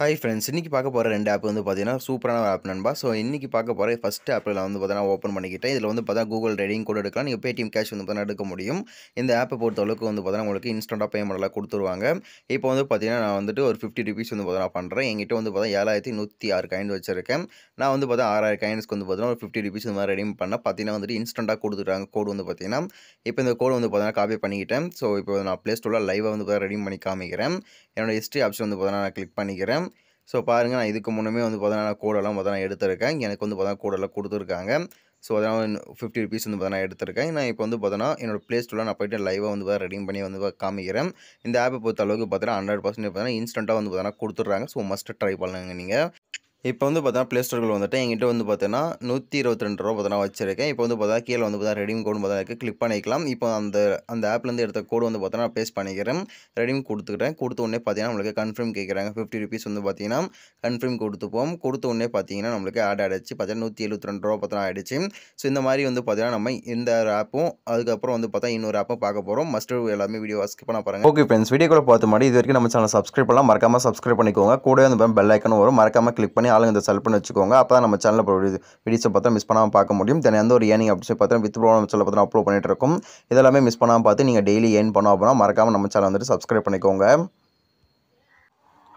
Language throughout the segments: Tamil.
ஹாய் ஃப்ரெண்ட்ஸ் இன்றைக்கி பார்க்க போகிற ரெண்டு ஆப் வந்து பார்த்தீங்கன்னா சூப்பரான ஆப் நண்பா ஸோ இன்றைக்கி பார்க்க போகிற ஃபஸ்ட் ஆப்பில் நான் வந்து பார்த்தீங்கன்னா ஓப்பன் பண்ணிக்கிட்டேன் இதில் வந்து பார்த்தா கூகுள் ரெடிங் கூட எடுக்கலாம் நீங்கள் பேடிஎம் கேஷ் வந்து பார்த்தீங்கன்னா எடுக்க முடியும் இந்த ஆப்பை பொறுத்த அளவுக்கு வந்து பார்த்தீங்கன்னா உங்களுக்கு இன்ஸ்டண்டாக பேமெண்ட்லாம் கொடுத்துருவாங்க இப்போ வந்து பார்த்தீங்கன்னா நான் வந்துட்டு ஒரு ஃபிஃப்டி ருபீஸ் வந்து பார்த்தீங்கன்னா பண்ணுறேன் என்கிட்ட வந்து பார்த்தா ஏழாயிரத்தி நூற்றி ஆறு காயின் வச்சிருக்கேன் நான் வந்து பார்த்தா ஆறாயிரம் காயின்ஸ்க்கு வந்து பார்த்தீங்கன்னா ஒரு ஃபிஃப்டி ருபீஸ் இந்த மாதிரி ரெடிம் பண்ணால் பார்த்தீங்கன்னா வந்துட்டு இன்ஸ்டண்ட்டாக கொடுத்துட்டாங்க கோடு வந்து பார்த்தீங்கன்னா இப்போ இந்த கோடு வந்து பார்த்தீங்கன்னா காப்பி பண்ணிக்கிட்டேன் ஸோ இப்போ நான் ப்ளே ஸ்டோரில் லைவாக வந்து பார்த்தா ரெடிம் பண்ணி காமிக்கிறேன் என்னோடய ஹிஸ்ட்ரி ஆப்ஷன் வந்து பார்த்தீங்கன்னா நான் கிளிக் பண்ணிக்கிறேன் ஸோ பாருங்கள் நான் இதுக்கு முன்னமே வந்து பார்த்தீங்கன்னா கூடெல்லாம் பார்த்தா எடுத்திருக்கேன் எனக்கு வந்து பார்த்தா கூடெல்லாம் கொடுத்துருக்காங்க ஸோ அதனால் ஃபிஃப்டி ருபீஸ் வந்து பார்த்தீங்கன்னா எடுத்திருக்கேன் நான் இப்போ வந்து பார்த்தோன்னா என்னோடய ப்ளே ஸ்டோரில் நான் போய்ட்டு லைவாக வந்து பார்த்தா ரெடிங் பண்ணி வந்து காமிக்கிறேன் இந்த ஆப்பை பொறுத்த அளவுக்கு பார்த்தீங்கன்னா ஹண்ட்ரட் பர்சன்ட் பார்த்தீங்கன்னா இன்ஸ்டண்ட்டாக வந்து பார்த்தீங்கன்னா கொடுத்துட்றாங்க ஸோ மஸ்ட்டு ட்ரை பண்ணுங்கள் நீங்கள் இப்போ வந்து பார்த்தா ப்ளே ஸ்டோர்கள் வந்துட்டு எங்கிட்ட வந்து பார்த்தீங்கன்னா நூற்றி இருபத்தி ரெண்டு ரூபா பார்த்தா வச்சிருக்கேன் இப்போ வந்து பார்த்தா கீழே வந்து பார்த்தா ரெடிம் கோடு பார்த்தா இருக்குது கிளிக் பண்ணிக்கலாம் இப்போ அந்த அந்த ஆப்லேருந்து எடுத்த கோடு வந்து பார்த்தா நான் பேஸ்ட் பண்ணிக்கிறேன் ரெடிம் கொடுத்துக்கிறேன் கொடுத்த உடனே பார்த்தீங்கன்னா நம்மளுக்கு கன்ஃபார்ம் கேட்குறாங்க ஃபிஃப்டி ருபீஸ் வந்து பார்த்தீங்கன்னா கன்ஃபார்ம் கொடுத்துப்போம் கொடுத்த உடனே பார்த்தீங்கன்னா நம்மளுக்கு ஆட் ஆகிடுச்சு பார்த்தீங்கன்னா நூற்றி எழுபத்தி ரெண்டு ரூபா பார்த்தா ஆகிடுச்சு ஸோ இந்த மாதிரி வந்து பார்த்தீங்கன்னா நம்ம இந்த ஆப்பும் அதுக்கப்புறம் வந்து பார்த்தா இன்னொரு ஆப்பும் பார்க்க போகிறோம் மஸ்ட் எல்லாமே வீடியோ ஸ்கிப் பண்ண பாருங்கள் ஓகே ஃப்ரெண்ட்ஸ் வீடியோ கூட பார்த்து மாதிரி இது வரைக்கும் நம்ம சேனல் சப்ஸ்கிரைப் பண்ணலாம் மறக்காமல் சப்ஸ்கிரைப் பண்ணிக்கோங்க கூட வந்து பெல் ஐக்கனும் வரும் மறக்காமல் கிளிக் பண்ணி பண்ணி ஆளுங்க இந்த செல் பண்ணி வச்சுக்கோங்க அப்போ தான் நம்ம சேனலில் வீடியோஸை பார்த்தா மிஸ் பண்ணாமல் பார்க்க முடியும் தென் எந்த ஒரு ஏர்னிங் அப்படி சொல்லி பார்த்தா வித் ப்ரோக்ராம் சொல்ல பார்த்தா அப்லோட் பண்ணிட்டு இருக்கும் இதெல்லாமே மிஸ் பண்ணாமல் பார்த்து நீங்கள் டெய்லி ஏன் பண்ணோம் அப்படின்னா மறக்காமல் நம்ம சேனல் வந்துட்டு சப்ஸ்கிரைப் பண்ணிக்கோங்க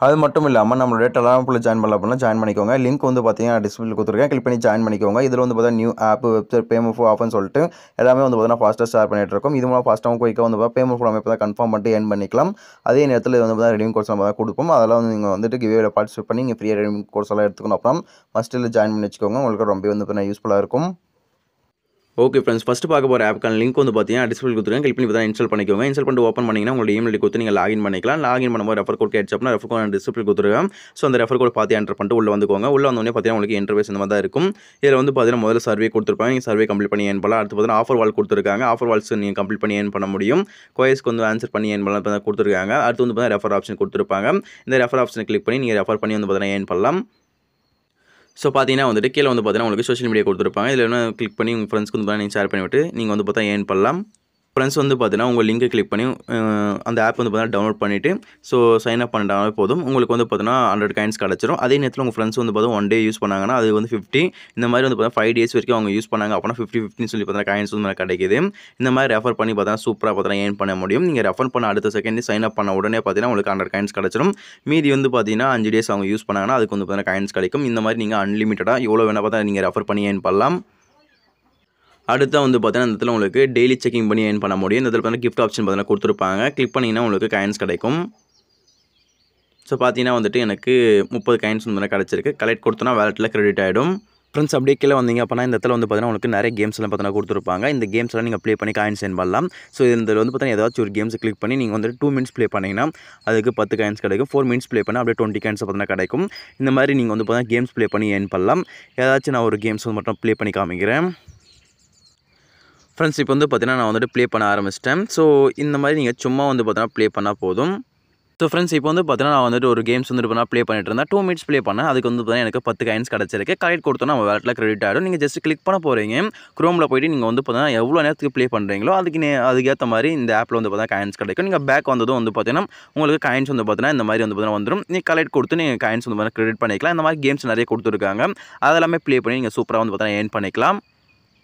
அது மட்டும் இல்லாமல் நம்மளோட டெலாமில் ஜாயின் பண்ணல அப்படின்னா ஜாயின் பண்ணிக்கோங்க லிங்க் வந்து பார்த்தீங்கன்னா டிஸ்பிளே கொடுத்துருக்கேன் கிளிக் பண்ணி ஜாயின் பண்ணிக்கோங்க இதில் வந்து பார்த்தீங்கன்னா நியூ ஆப் வெப்சைட் பேமெண்ட் ஃபோ ஆஃப்னு சொல்லிட்டு எல்லாமே வந்து பார்த்தீங்கன்னா ஃபாஸ்ட்டாக ஸ்டார்ட் பண்ணிட்டு இருக்கோம் இது மூலம் ஃபாஸ்ட்டாகவும் குயிக்காக வந்து பேமெண்ட் ஃபோ அமைப்பு தான் கன்ஃபார்ம் பண்ணிட்டு ஏன் பண்ணிக்கலாம் அதே நேரத்தில் இது வந்து பார்த்தீங்கன்னா ரெடிங் கோர்ஸ் நம்ம தான் கொடுப்போம் அதெல்லாம் வந்து நீங்கள் வந்துட்டு கிவேல பார்ட்டிசிபேட் பண்ணி நீங்கள் ஃப்ரீயாக ரெடிங் கோர்ஸ் எல்லாம் எடுத்துக்கணும் அப்புறம் ஃபஸ்ட்டில் ஜாயின் பண்ணி வச்சுக்கோங்க உங்களுக்கு ரொம்ப வந்து பார்த்தீங்கன்னா யூஸ்ஃபுல்லாக இருக்கும் ஓகே ஃப்ரெண்ட்ஸ் ஃபஸ்ட்டு பார்க்க போகிற ஆப்க்கான லிங்க் வந்து பார்த்தீங்கன்னா டிஸ்பிளே கொடுத்துருங்க கிளிக் பண்ணி தான் இன்ஸ்டால் பண்ணிக்கோங்க இன்ஸ்டால் பண்ணிட்டு ஓப்பன் பண்ணிங்கன்னா உங்களுக்கு இமெயில் கொடுத்து நீங்கள் லாகின் பண்ணிக்கலாம் லாகின் பண்ணும்போது ரெஃபர் கோட் கேட்ச் அப்படினா ரெஃபர் கோட் டிஸ்பிளே கொடுத்துருக்கேன் ஸோ அந்த ரெஃபர் கோட் பார்த்து என்ட்ரு பண்ணிட்டு உள்ள வந்துக்கோங்க உள்ள வந்தோடனே பார்த்தீங்கன்னா உங்களுக்கு இன்டர்வியூஸ் இந்த மாதிரி தான் இருக்கும் இதில் வந்து பார்த்தீங்கன்னா முதல்ல சர்வே கொடுத்துருப்பாங்க நீங்கள் சர்வே கம்ப்ளீட் பண்ணி ஏன் பண்ணலாம் அடுத்து பார்த்தீங்கன்னா ஆஃபர் வால் கொடுத்துருக்காங்க ஆஃபர் வால்ஸ் நீங்கள் கம்ப்ளீட் பண்ணி ஏன் பண்ண முடியும் கோயஸ்க்கு வந்து ஆன்சர் பண்ணி ஏன் பண்ணலாம் கொடுத்துருக்காங்க அடுத்து வந்து பார்த்தீங்கன்னா ரெஃபர் ஆப்ஷன் கொடுத்துருப்பாங்க இந்த ரெஃபர் ஆப்ஷனை கிளிக் பண்ணி நீங்கள் ரெஃபர் பண்ணி வந்து பார்த்தீங்கன்னா ஏன் பண்ணலாம் ஸோ பார்த்தீங்கன்னா வந்துட்டு கீழே வந்து பார்த்தீங்கன்னா உங்களுக்கு சோஷியல் மீடியா கொடுத்துருப்பாங்க இதில் என்ன கிளிக் பண்ணி உங்கள் ஃப்ரெண்ட்ஸ்க்கு வந்து நீங்கள் ஷேர் பண்ணிவிட்டு நீங்கள் வந்து பார்த்தா ஏர்ன் பண்ணலாம் ஃப்ரெண்ட்ஸ் வந்து பார்த்தீங்கன்னா உங்கள் லிங்கை கிளிக் பண்ணி அந்த ஆப் வந்து பார்த்தீங்கன்னா டவுன்லோட் பண்ணிவிட்டு ஸோ சைன் அப் பண்ணிட்டாலே போதும் உங்களுக்கு வந்து பார்த்தீங்கன்னா ஹண்ட்ரட் காயின்ஸ் கிடச்சிரும் அதே நேரத்தில் உங்கள் ஃப்ரெண்ட்ஸ் வந்து பார்த்தீங்கன்னா ஒன் டே யூஸ் பண்ணாங்கன்னா அது வந்து ஃபிஃப்டி இந்த மாதிரி வந்து பார்த்தீங்கன்னா ஃபைவ் டேஸ் வரைக்கும் அவங்க யூஸ் பண்ணாங்க அப்படின்னா ஃபிஃப்டி ஃபிஃப்டின்னு சொல்லி பார்த்தீங்கன்னா காயின்ஸ் வந்து கிடைக்குது இந்த மாதிரி ரெஃபர் பண்ணி பார்த்தீங்கன்னா சூப்பராக பார்த்தீங்கன்னா ஏன் பண்ண முடியும் நீங்கள் ரெஃபர் பண்ண அடுத்த செகண்ட் சைன் அப் பண்ண உடனே பார்த்தீங்கன்னா உங்களுக்கு ஹண்ட்ரட் காயின்ஸ் கிடச்சிரும் மீதி வந்து பார்த்தீங்கன்னா அஞ்சு டேஸ் அவங்க யூஸ் பண்ணாங்கன்னா அதுக்கு வந்து பார்த்தீங்கன்னா காயின்ஸ் கிடைக்கும் இந்த மாதிரி நீங்கள் அன்லிமிட்டடாக எவ்வளோ வேணால் பார்த்தா நீங்கள் ரெஃபர் பண்ணி ஏன் பண்ணலாம் அடுத்த வந்து பார்த்தீங்கன்னா இந்த இடத்துல உங்களுக்கு டெய்லி செக்கிங் பண்ணி ஏன் பண்ண முடியும் இந்த இடத்துல பார்த்தீங்கன்னா கிஃப்ட் ஆப்ஷன் பார்த்தீங்கன்னா கொடுத்துருப்பாங்க கிளிக் பண்ணிங்கன்னா உங்களுக்கு காயின்ஸ் கிடைக்கும் ஸோ பார்த்தீங்கன்னா வந்துட்டு எனக்கு முப்பது காயின்ஸ் வந்து கிடச்சிருக்கு கலெக்ட் கொடுத்தோன்னா வேலெட்டில் கிரெடிட் ஆகிடும் ஃப்ரெண்ட்ஸ் அப்படியே கீழே வந்தீங்க அப்படின்னா இந்த இடத்துல வந்து பார்த்தீங்கன்னா உங்களுக்கு நிறைய கேம்ஸ்லாம் பார்த்தீங்கன்னா கொடுத்துருப்பாங்க இந்த கேம்ஸ்லாம் நீங்கள் ப்ளே பண்ணி காயின்ஸ் சென்ட் பண்ணலாம் ஸோ இந்த வந்து பார்த்தீங்கன்னா ஏதாச்சும் ஒரு கேம்ஸ் கிளிக் பண்ணி நீங்கள் வந்துட்டு டூ மினிட்ஸ் ப்ளே பண்ணிங்கன்னா அதுக்கு பத்து காயின்ஸ் கிடைக்கும் ஃபோர் மினிட்ஸ் ப்ளே பண்ணால் அப்படியே டுவெண்ட்டி கைன்ஸ் பார்த்தீங்கன்னா கிடைக்கும் இந்த மாதிரி நீங்கள் வந்து பார்த்தீங்கன்னா கேம்ஸ் ப்ளே பண்ணி ஏன் பண்ணலாம் ஏதாச்சும் நான் ஒரு கேம்ஸ் மட்டும் ப்ளே பண்ணி காமிக்கிறேன் ஃப்ரெண்ட்ஸ் இப்போ வந்து பார்த்தீங்கன்னா நான் வந்துட்டு ப்ளே பண்ண ஆரம்பிச்சிட்டேன் ஸோ இந்த மாதிரி நீங்கள் சும்மா வந்து பார்த்தீங்கன்னா ப்ளே பண்ணால் போதும் ஸோ ஃப்ரெண்ட்ஸ் இப்போ வந்து பார்த்தீங்கன்னா நான் வந்துட்டு ஒரு கேம்ஸ் வந்துட்டு பண்ணால் ப்ளே பண்ணிட்டு இருந்தேன் டூ மினிட்ஸ் ப்ளே பண்ணேன் அதுக்கு வந்து பார்த்தீங்கன்னா எனக்கு பத்து காயின்ஸ் கிடச்சிருக்கு கலெக்ட் கொடுத்தோன்னா நம்ம வேலட்டில் கிரெடிட் ஆகிடும் நீங்கள் ஜஸ்ட் கிளிக் பண்ண போகிறீங்க க்ரோமில் போய்ட்டு நீங்கள் வந்து பார்த்தீங்கன்னா எவ்வளோ நேரத்துக்கு ப்ளே பண்ணுறீங்களோ அதுக்கு நே அதுக்கேற்ற மாதிரி இந்த ஆப்பில் வந்து பார்த்தீங்கன்னா காயின்ஸ் கிடைக்கும் நீங்கள் பேக் வந்ததும் வந்து பார்த்தீங்கன்னா உங்களுக்கு காயின்ஸ் வந்து பார்த்தீங்கன்னா இந்த மாதிரி வந்து பார்த்தீங்கன்னா வந்துடும் நீங்கள் கலெக்ட் கொடுத்து நீங்கள் காயின்ஸ் வந்து பார்த்தீங்கன்னா கிரெடிட் பண்ணிக்கலாம் இந்த மாதிரி கேம்ஸ் நிறைய கொடுத்துருக்காங்க அதெல்லாமே ப்ளே பண்ணி நீங்கள் சூப்பராக வந்து பார்த்தீங்கன்னா ஏர்ன் பண்ணிக்கலாம்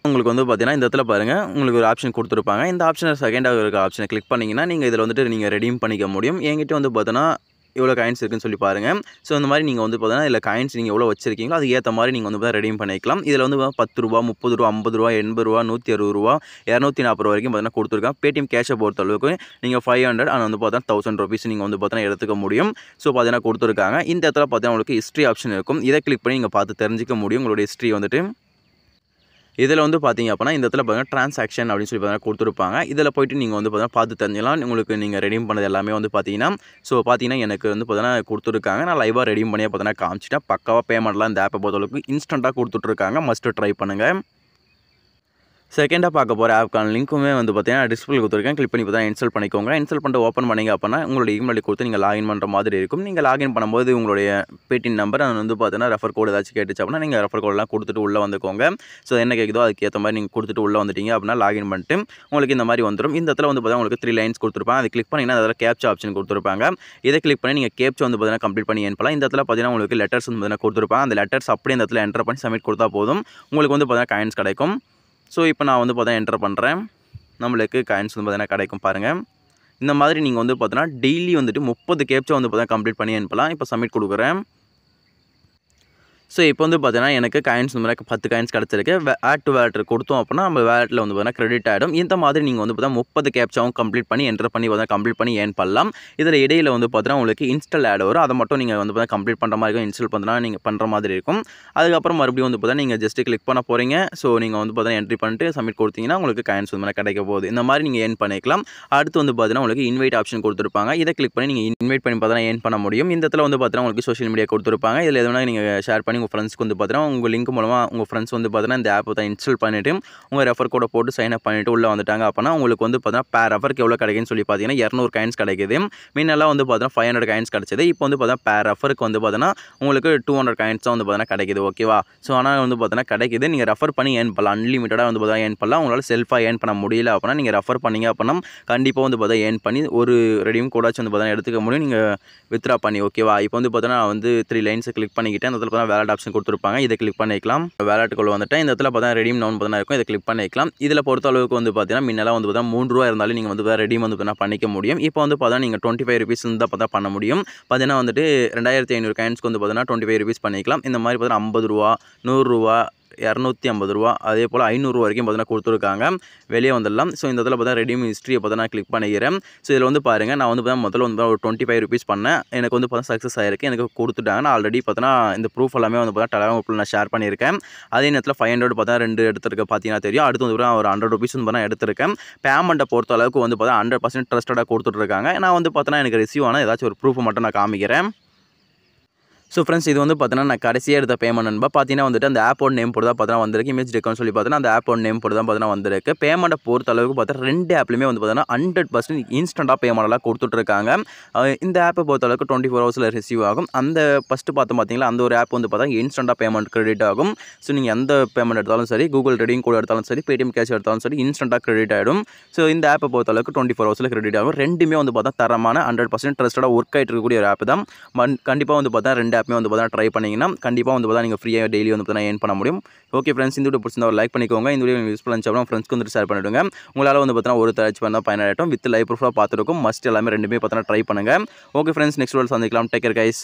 உங்களுக்கு வந்து பார்த்தீங்கன்னா இந்த இடத்துல பாருங்கள் உங்களுக்கு ஒரு ஆப்ஷன் கொடுத்துருப்பாங்க இந்த ஆப்ஷனை செகண்டாக இருக்க ஆப்ஷனை கிளிக் பண்ணிங்கன்னா நீங்கள் இதில் வந்துட்டு நீங்கள் ரெடியும் பண்ணிக்க முடியும் என்கிட்ட வந்து பார்த்தோன்னா இவ்வளோ காயின்ஸ் இருக்குன்னு சொல்லி பாருங்கள் ஸோ இந்த மாதிரி நீங்கள் வந்து பார்த்தீங்கன்னா இல்லை காயின்ஸ் நீங்கள் எவ்வளோ வச்சிருக்கீங்களோ அதுக்கு ஏற்ற மாதிரி நீங்கள் வந்து ரெடியும் பண்ணிக்கலாம் இதில் வந்து பத்து ரூபா முப்பது ரூபா ஐம்பது ரூபா எண்பது ரூபா நூற்றி அறுபது ரூபா இரநூத்தி நாற்பது ரூபா வரைக்கும் பார்த்தீங்கன்னா கொடுத்துருக்கேன் பேடிஎம் கேஷை பொறுத்த அளவுக்கு நீங்கள் ஃபைவ் ஹண்ட்ரட் ஆனால் வந்து பார்த்தீங்கன்னா தௌசண்ட் ருபீஸ் நீங்கள் வந்து பார்த்தீங்கன்னா எடுத்துக்க முடியும் ஸோ பார்த்தீங்கன்னா கொடுத்துருக்காங்க இந்த இடத்துல பார்த்தீங்கன்னா உங்களுக்கு ஹிஸ்ட்ரி ஆப்ஷன் இருக்கும் இதை கிளிக் பண்ணி நீங்கள் பார்த்து தெரிஞ்சிக்க முடியும் உங்களுடைய ஹிஸ்ட்ரி வந்துட்டு இதில் வந்து பார்த்திங்க அப்படின்னா இந்த இடத்துல பார்த்தீங்கன்னா ட்ரான்சாக்ஷன் அப்படின்னு சொல்லி பார்த்தீங்கன்னா கொடுத்துருப்பாங்க இதில் போய்ட்டு நீங்கள் வந்து பார்த்தீங்கன்னா பார்த்து தெரிஞ்சலாம் உங்களுக்கு நீங்கள் ரெடியும் பண்ணது எல்லாமே வந்து பார்த்தீங்கன்னா ஸோ பார்த்தீங்கன்னா எனக்கு வந்து பார்த்தீங்கன்னா கொடுத்துருக்காங்க நான் லைவாக ரெடியும் பண்ணியே பார்த்தீங்கன்னா காமிச்சிட்டேன் பக்காவாக பேமெண்ட்லாம் இந்த ஆப்பை பொறுத்தளவுக்கு இன்ஸ்டண்ட்டாக கொடுத்துட்ருக்காங்க மஸ்ட்டு ட்ரை பண்ணுங்கள் செகண்டாக பார்க்க போகிற ஆப்க்கான லிங்க்குமே வந்து பார்த்தீங்கன்னா டிஸ்பிளே கொடுத்துருக்கேன் கிளிக் பண்ணி பார்த்தா இன்ஸ்டால் பண்ணிக்கோங்க இன்ஸ்டால் பண்ணிட்டு ஓப்பன் பண்ணிங்க அப்படின்னா உங்களுடைய இமெயில் கொடுத்து நீங்கள் லாகின் பண்ணுற மாதிரி இருக்கும் நீங்கள் லாகின் பண்ணும்போது உங்களுடைய பேட்டின் நம்பர் அதை வந்து பார்த்தீங்கன்னா ரெஃபர் கோடு ஏதாச்சும் கேட்டுச்சு அப்படின்னா நீங்கள் ரெஃபர் கோடெலாம் கொடுத்துட்டு உள்ளே வந்துக்கோங்க ஸோ என்ன கேட்குதோ அதுக்கேற்ற மாதிரி நீங்கள் கொடுத்துட்டு உள்ளே வந்துட்டீங்க அப்படின்னா லாகின் பண்ணிட்டு உங்களுக்கு இந்த மாதிரி வந்துடும் இந்த இடத்துல வந்து பார்த்தீங்கன்னா உங்களுக்கு த்ரீ லைன்ஸ் கொடுத்துருப்பாங்க அதை கிளிக் பண்ணிங்கன்னா அதில் கேப்ச்சா ஆப்ஷன் கொடுத்துருப்பாங்க இதை கிளிக் பண்ணி நீங்கள் கேப்ச்சு வந்து பார்த்தீங்கன்னா கம்ப்ளீட் பண்ணி அனுப்பலாம் இந்த இடத்துல பார்த்தீங்கன்னா உங்களுக்கு லெட்டர்ஸ் வந்து பார்த்தீங்கன்னா கொடுத்துருப்பாங்க அந்த லெட்டர்ஸ் அப்படியே இந்த இடத்துல என்டர் பண்ணி சப்மிட் கொடுத்தா போதும் உங்களுக்கு வந்து பார்த்தீங்கன்னா காயின்ஸ் கிடைக்கும் ஸோ இப்போ நான் வந்து பார்த்தீங்கன்னா என்டர் பண்ணுறேன் நம்மளுக்கு காயின்ஸ் வந்து பார்த்தீங்கன்னா கிடைக்கும் பாருங்கள் இந்த மாதிரி நீங்கள் வந்து பார்த்தீங்கன்னா டெய்லி வந்துட்டு முப்பது கேப்ச்சா வந்து பார்த்தீங்கன்னா கம்ப்ளீட் பண்ணி அனுப்பலாம் இப்போ சப்மிட் கொடுக்குறேன் ஸோ இப்போ வந்து பார்த்தீங்கன்னா எனக்கு காயின்ஸ் இந்த மாதிரி பத்து காயின்ஸ் கிடச்சிருக்கு ஆட் டு வேலட்டர் கொடுத்தோம் அப்படின்னா நம்ம வேலட்டில் வந்து பார்த்தீங்கன்னா கிரெடிட் ஆகிடும் இந்த மாதிரி நீங்கள் வந்து பார்த்தீங்கன்னா முப்பது கேப்சாவும் கம்ப்ளீட் பண்ணி என்டர் பண்ணி வந்து கம்ப்ளீட் பண்ணி ஏன் பண்ணலாம் இதில் இடையில் வந்து பார்த்தீங்கன்னா உங்களுக்கு இன்ஸ்டால் ஆட் வரும் அதை மட்டும் நீங்கள் வந்து பார்த்தீங்கன்னா கம்ப்ளீட் பண்ணுற மாதிரி இருக்கும் இன்ஸ்டால் பண்ணுறா நீங்கள் பண்ணுற மாதிரி இருக்கும் அதுக்கப்புறம் மறுபடியும் வந்து பார்த்தீங்கன்னா நீங்கள் ஜஸ்ட்டு கிளிக் பண்ண போகிறீங்க ஸோ நீங்கள் வந்து பார்த்தீங்கன்னா என்ட்ரி பண்ணிட்டு சப்மிட் கொடுத்தீங்கன்னா உங்களுக்கு காயின்ஸ் வந்து கிடைக்க போகுது இந்த மாதிரி நீங்கள் ஏன் பண்ணிக்கலாம் அடுத்து வந்து பார்த்தீங்கன்னா உங்களுக்கு இன்வைட் ஆப்ஷன் கொடுத்துருப்பாங்க இதை கிளிக் பண்ணி நீங்கள் இன்வைட் பண்ணி பார்த்தீங்கன்னா ஏன் பண்ண முடியும் இந்த இடத்துல வந்து பார்த்தீங்கன்னா உங்களுக்கு சோஷியல் மீடியா கொடுத்துருப்பாங்க இதில் எதுனா நீங்கள் ஷேர் பண்ணி உங்கள் ஃப்ரெண்ட்ஸ்க்கு வந்து பார்த்தீங்கன்னா உங்கள் லிங்க் மூலமாக உங்கள் ஃப்ரெண்ட்ஸ் வந்து பார்த்தீங்கன்னா இந்த ஆப்பை தான் இன்ஸ்டால் பண்ணிவிட்டு உங்கள் ரெஃபர் கூட போட்டு சைன் அப் பண்ணிவிட்டு உள்ளே வந்துட்டாங்க அப்படின்னா உங்களுக்கு வந்து பார்த்தீங்கன்னா பேர் ரெஃபருக்கு எவ்வளோ கிடைக்குன்னு சொல்லி பார்த்தீங்கன்னா இரநூறு காயின்ஸ் கிடைக்குது மீனெல்லாம் வந்து பார்த்தீங்கன்னா ஃபைவ் ஹண்ட்ரட் காயின்ஸ் கிடச்சிது இப்போ வந்து பார்த்தீங்கன்னா பேர் ரஃபருக்கு வந்து பார்த்தீங்கன்னா உங்களுக்கு டூ ஹண்ட்ரட் காயின்ஸ் தான் வந்து பார்த்தீங்கன்னா கிடைக்குது ஓகேவா ஸோ ஆனால் வந்து பார்த்தீங்கன்னா கிடைக்குது நீங்கள் ரெஃபர் பண்ணி ஏன் பண்ணலாம் அன்லிமிட்டடாக வந்து பார்த்தீங்கன்னா ஏன் பண்ணலாம் உங்களால் செல்ஃபாக ஏன் பண்ண முடியல அப்படின்னா நீங்கள் ரெஃபர் பண்ணிங்க அப்படின்னா கண்டிப்பாக வந்து பார்த்தா ஏன் பண்ணி ஒரு ரெடியும் கூடாச்சும் வந்து பார்த்தீங்கன்னா எடுத்துக்க முடியும் நீங்கள் வித்ரா பண்ணி ஓகேவா இப்போ வந்து பார்த்தீங்கன்னா வந்து த்ரீ லைன்ஸை கிளிக் பண்ணிக்கிட்டேன் அந்த இடத்துல பார்த்தீங்கன்னா வேலட் ஆப்ஷன் கொடுத்துருப்பாங்க இதை கிளிக் பண்ணிக்கலாம் வேலட்டுக்குள்ளே வந்துட்டு இந்த இடத்துல பார்த்தா ரெடியும் நோன் பார்த்தா இருக்கும் இதை கிளிக் பண்ணிக்கலாம் இதில் பொறுத்த அளவுக்கு வந்து பார்த்தீங்கன்னா முன்னெல்லாம் வந்து பார்த்தா மூணு ரூபா இருந்தாலும் நீங்கள் வந்து ரெடிம் வந்து பார்த்தீங்கன்னா பண்ணிக்க முடியும் இப்போ வந்து பார்த்தா நீங்கள் டுவெண்ட்டி ஃபைவ் ருபீஸ் இருந்தால் பார்த்தா பண்ண முடியும் பார்த்தீங்கன்னா வந்துட்டு ரெண்டாயிரத்தி ஐநூறு காயின்ஸ்க்கு வந்து பார்த்தீங்கன்னா டுவெண்ட்டி ஃபைவ் ருபீஸ் பண்ணிக்கலாம் இந்த மாதிரி பார்த்தீங்கன்னா ஐம்பது ரூபா நூறுரூவா இரநூத்தி ஐம்பது ரூபா அதே போல் ஐநூறுரூவா வரைக்கும் பார்த்தீங்கன்னா கொடுத்துருக்காங்க வெளியே வந்துடலாம் ஸோ இந்த இடத்துல பார்த்தீங்கன்னா ரெடியூம் ஹிஸ்ட்ரியை பார்த்தா நான் கிளிக் பண்ணிக்கிறேன் ஸோ இதில் வந்து பாருங்கள் நான் வந்து பார்த்தா முதல்ல வந்து ஒரு டுவெண்ட்டி ஃபைவ் ருபீஸ் பண்ணேன் எனக்கு வந்து பார்த்தா சக்ஸஸ் ஆகிருக்கு எனக்கு கொடுத்துட்டாங்க நான் ஆல்ரெடி பார்த்தீங்கன்னா இந்த ப்ரூஃப் எல்லாமே வந்து பார்த்தா டெலகிராம் நான் ஷேர் பண்ணியிருக்கேன் அதே நேரத்தில் ஃபைவ் ஹண்ட்ரட் பார்த்தா ரெண்டு எடுத்துருக்க பார்த்தீங்கன்னா தெரியும் அடுத்து வந்து ஒரு ஹண்ட்ரட் ருபீஸ் வந்து பார்த்தா எடுத்துருக்கேன் பேமெண்ட்டை பொறுத்த அளவுக்கு வந்து பார்த்தா ஹண்ட்ரட் பர்சன்ட் ட்ரஸ்டடாக கொடுத்துட்ருக்காங்க நான் வந்து பார்த்தோன்னா எனக்கு ரிசீவ் ஆனால் ஏதாச்சும் ஒரு ப்ரூஃப் மட்டும் நான் காமிக்கிறேன் ஸோ ஃப்ரெண்ட்ஸ் இது வந்து பார்த்தீங்கன்னா நான் கடைசியாக எடுத்த பேமெண்ட் நண்பா பார்த்தீங்கன்னா வந்துட்டு அந்த ஆப்போட நேம் போட்டு தான் பார்த்தீங்கன்னா வந்திருக்கு இமேஜ் டெக்கன் சொல்லி பார்த்தீங்கன்னா அந்த ஆப்போட நேம் போட்டு தான் பார்த்தீங்கன்னா வந்திருக்கு பேமெண்ட்டை பொறுத்த அளவுக்கு பார்த்தா ரெண்டு ஆப்லையுமே வந்து பார்த்தீங்கன்னா ஹண்ட்ரட் பர்சன்ட் இன்ஸ்டண்ட்டாக பேமெண்ட்லாம் கொடுத்துட்ருக்காங்க இந்த ஆப்பை பொறுத்த அளவுக்கு டுவெண்ட்டி ஃபோர் ஹவர்ஸில் ரிசீவ் ஆகும் அந்த ஃபஸ்ட்டு பார்த்து பார்த்திங்களா அந்த ஒரு ஆப் வந்து பார்த்தா இன்ஸ்டண்ட்டாக பேமெண்ட் கிரெடிட் ஆகும் ஸோ நீங்கள் எந்த பேமெண்ட் எடுத்தாலும் சரி கூகுள் ரெடிங் கூட எடுத்தாலும் சரி பேடிஎம் கேஷ் எடுத்தாலும் சரி இன்ஸ்டண்ட்டாக கிரெடிட் ஆகிடும் ஸோ இந்த ஆப்பை பொறுத்த அளவுக்கு டுவெண்ட்டி ஃபோர் ஹவர்ஸில் கிரெடிட் ஆகும் ரெண்டுமே வந்து பார்த்தா தரமான ஹண்ட்ரட் பர்சன்ட் ட்ரஸ்டாக ஒர்க் ஆகிட்டு இருக்கக்கூடிய ஒரு ஆப் தான் கண்டிப்பாக வந்து பார்த்தா ரெண்டு ஆப்பே வந்து பார்த்தா ட்ரை பண்ணிங்கன்னா கண்டிப்பாக வந்து பார்த்தா நீங்கள் ஃப்ரீயாக டெய்லி வந்து பார்த்தா ஏன் பண்ண முடியும் ஓகே ஃப்ரெண்ட்ஸ் இந்த வீடியோ பிடிச்சிருந்தா ஒரு லைக் பண்ணிக்கோங்க இந்த வீடியோ யூஸ் பண்ணி அப்புறம் ஃப்ரெண்ட்ஸ்க்கு வந்து ஷேர் பண்ணிவிடுங்க உங்களால் வந்து பார்த்தீங்கன்னா ஒரு தரச்சு பண்ணால் பயனாகட்டும் வித் லைஃப் ப்ரூஃபாக பார்த்துருக்கும் மஸ்ட் எல்லாமே ரெண்டுமே பார்த்தீங்கன்னா ட்ரை பண்ணுங்கள் ஓகே ஃப்ரெண்ட்ஸ் நெக்ஸ்ட் வீடியோ சந்திக்கலாம் கேர் கைஸ்